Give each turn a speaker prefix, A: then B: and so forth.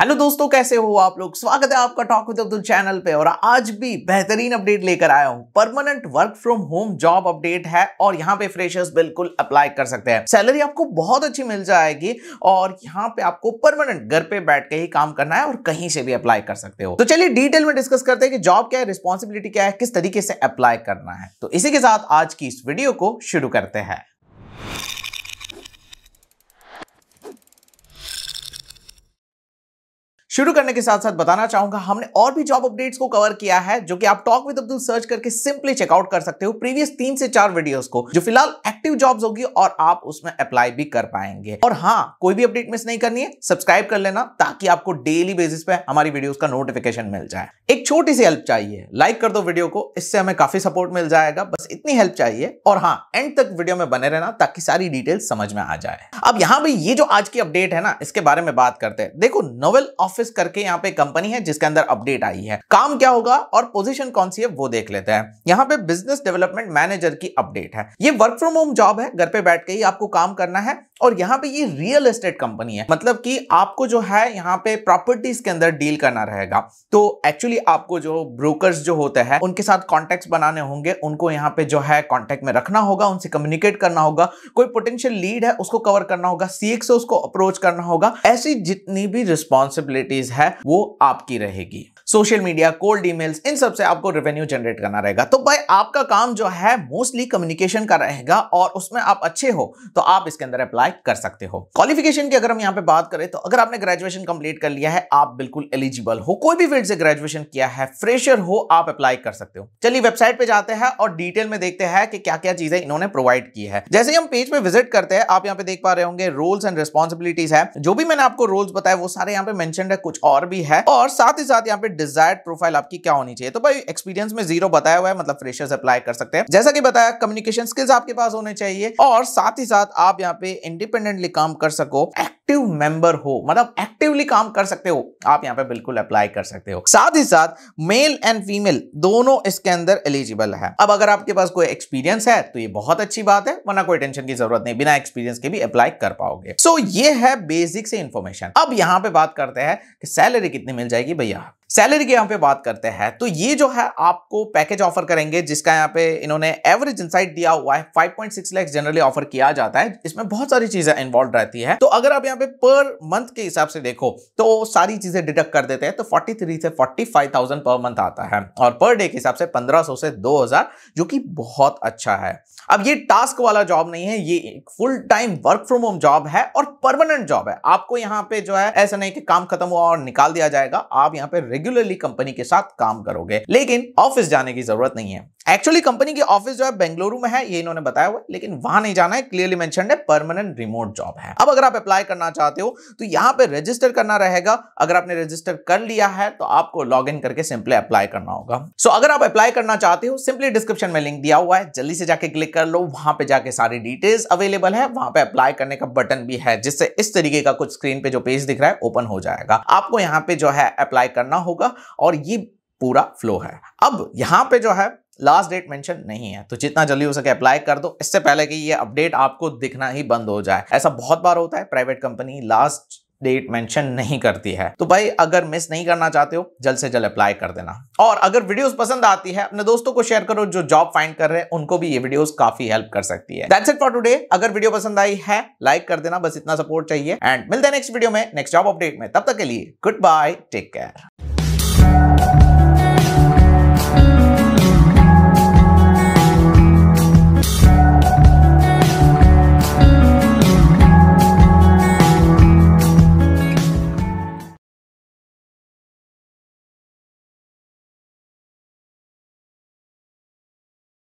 A: hello दोस्तों कैसे हो आप लोग स्वागत है आपका टॉक विद अब्दुल चैनल पे और आज भी बेहतरीन अपडेट लेकर आया हूँ permanent work from home job update है और यहाँ पे फ्रेशर्स बिल्कुल अप्लाई कर सकते हैं सैलरी आपको बहुत अच्छी मिल जाएगी और यहाँ पे आपको परमानेंट घर पे बैठ के ही काम करना है और कहीं से भी अप्लाई कर सकते हो तो चलिए डिटेल में डिस्कस करते हैं कि जॉब क्या है रिस्पॉन्सिबिलिटी क्या है किस तरीके से अप्लाई करना है तो इसी के साथ आज की इस वीडियो को शुरू करते हैं शुरू करने के साथ साथ बताना चाहूंगा हमने और भी जॉब अपडेट्स को कवर किया है जो कि आप टॉक विद अब्दुल सर्च करके सिंपली चेकआउट कर सकते हो प्रीवियस तीन से चार वीडियोस को जो फिलहाल एक्टिव जॉब्स होगी और आप उसमें अप्लाई भी कर पाएंगे और हाँ कोई भी अपडेट मिस नहीं करनी है सब्सक्राइब कर लेना ताकि आपको डेली बेसिस पे हमारी वीडियो का नोटिफिकेशन मिल जाए एक छोटी सी हेल्प चाहिए लाइक कर दो वीडियो को इससे हमें काफी सपोर्ट मिल जाएगा बस इतनी हेल्प चाहिए और हाँ एंड तक वीडियो में बने रहना ताकि सारी डिटेल समझ में आ जाए अब यहाँ भी ये जो आज की अपडेट है ना इसके बारे में बात करते हैं देखो नोवेल ऑफिस मैक्सिस करके यहाँ पे कंपनी है जिसके अंदर अपडेट आई है काम क्या होगा और पोजीशन कौन सी है वो देख लेते हैं यहाँ पे बिजनेस डेवलपमेंट मैनेजर की अपडेट है ये वर्क फ्रॉम होम जॉब है घर पे बैठ के ही आपको काम करना है और यहाँ पे ये रियल एस्टेट कंपनी है मतलब कि आपको जो है यहाँ पे प्रॉपर्टीज के अंदर डील करना रहेगा तो एक्चुअली आपको जो ब्रोकर्स जो होते हैं उनके साथ कॉन्टेक्ट बनाने होंगे उनको यहाँ पे जो है कॉन्टेक्ट में रखना होगा उनसे कम्युनिकेट करना होगा कोई पोटेंशियल लीड है उसको कवर करना होगा सीएक्स उसको अप्रोच करना होगा ऐसी जितनी भी रिस्पॉन्सिबिलिटी फैसिलिटीज है वो आपकी रहेगी सोशल मीडिया कोल्ड ईमेल्स इन सब से आपको रेवेन्यू जनरेट करना रहेगा तो भाई आपका काम जो है मोस्टली कम्युनिकेशन का रहेगा और उसमें आप अच्छे हो तो आप इसके अंदर अप्लाई कर सकते हो क्वालिफिकेशन की अगर हम यहाँ पे बात करें तो अगर आपने ग्रेजुएशन कंप्लीट कर लिया है आप बिल्कुल एलिजिबल हो कोई भी फील्ड से ग्रेजुएशन किया है फ्रेशर हो आप अप्लाई कर सकते हो चलिए वेबसाइट पे जाते हैं और डिटेल में देखते हैं कि क्या क्या चीजें इन्होंने प्रोवाइड की है जैसे ही हम पेज पे विजिट करते हैं आप यहाँ पे देख पा रहे होंगे रोल्स एंड रिस्पॉन्सिबिलिटीज है जो भी मैंने आपको रोल्स बताया वो सारे यहाँ पे मैंशन है कुछ और भी है और साथ ही साथ यहाँ पे डिजायर्ड प्रोफाइल आपकी क्या होनी चाहिए तो भाई एक्सपीरियंस में जीरो बताया हुआ है मतलब फ्रेशर्स अप्लाई कर सकते हैं जैसा कि बताया कम्युनिकेशन स्किल्स आपके पास होने चाहिए और साथ ही साथ आप यहाँ पे इंडिपेंडेंटली काम कर सको एक्टिव मेंबर हो मतलब एक्टिवली काम कर सकते हो आप यहाँ पे बिल्कुल अप्लाई कर सकते हो साथ ही साथ मेल एंड फीमेल दोनों इसके अंदर एलिजिबल है अब अगर आपके पास कोई एक्सपीरियंस है तो ये बहुत अच्छी बात है वरना कोई टेंशन की जरूरत नहीं बिना एक्सपीरियंस के भी अप्लाई कर पाओगे सो so, ये है बेसिक से इंफॉर्मेशन अब यहाँ पे बात करते हैं कि सैलरी कितनी मिल जाएगी भैया सैलरी की यहाँ पे बात करते हैं तो ये जो है आपको पैकेज ऑफर करेंगे जिसका यहाँ पे इन्होंने एवरेज इनसाइट दिया हुआ है 5.6 लाख जनरली ऑफर किया जाता है इसमें बहुत सारी चीजें इन्वॉल्व रहती है तो अगर आप यहाँ पे पर मंथ के हिसाब से देखो तो सारी चीजें डिडक्ट कर देते हैं तो फोर्टी से फोर्टी पर मंथ आता है और पर डे के हिसाब से पंद्रह से दो जो कि बहुत अच्छा है अब ये टास्क वाला जॉब नहीं है ये एक full time work from home job है और परमानेंट जॉब है आपको यहाँ पे जो है ऐसा नहीं कि काम खत्म हुआ और निकाल दिया जाएगा आप यहाँ पे रेगुलरली कंपनी के साथ काम करोगे लेकिन ऑफिस जाने की जरूरत नहीं है एक्चुअली कंपनी की ऑफिस जो है बेंगलुरु में है ये इन्होंने बताया हुआ लेकिन वहां नहीं जाना है क्लियरली मेंशन है परमानेंट रिमोट जॉब है अब अगर आप अप्लाई करना चाहते हो तो यहाँ पे रजिस्टर करना रहेगा अगर आपने रजिस्टर कर लिया है तो आपको लॉग इन करके सिंपली अप्लाई करना होगा सो so, अगर आप अप्लाई करना चाहते हो सिंपली डिस्क्रिप्शन में लिंक दिया हुआ है जल्दी से जाके क्लिक कर लो वहां पे जाके सारी डिटेल्स अवेलेबल है वहां पे अप्लाई करने का बटन भी है जिससे इस तरीके का कुछ स्क्रीन पे जो पेज दिख रहा है ओपन हो जाएगा आपको यहाँ पे जो है अप्लाई करना हो होगा और ये पूरा फ्लो है अब यहां पे जो है लास्ट डेट मेंशन नहीं है तो जितना जल्दी हो सके अप्लाई कर दो इससे पहले कि ये अपडेट आपको दिखना ही बंद हो जाए ऐसा बहुत बार होता है private company last date mention नहीं करती है तो भाई अगर मिस नहीं करना चाहते हो जल्द से जल्द अप्लाई कर देना और अगर वीडियोस पसंद आती है अपने दोस्तों को शेयर करो जो जॉब फाइंड कर रहे हैं उनको भी ये वीडियोस काफी हेल्प कर सकती है दैट्स इट फॉर टुडे अगर वीडियो पसंद आई है लाइक कर देना बस इतना सपोर्ट चाहिए एंड मिलते हैं नेक्स्ट वीडियो में नेक्स्ट जॉब अपडेट में तब तक के लिए गुड बाय टेक केयर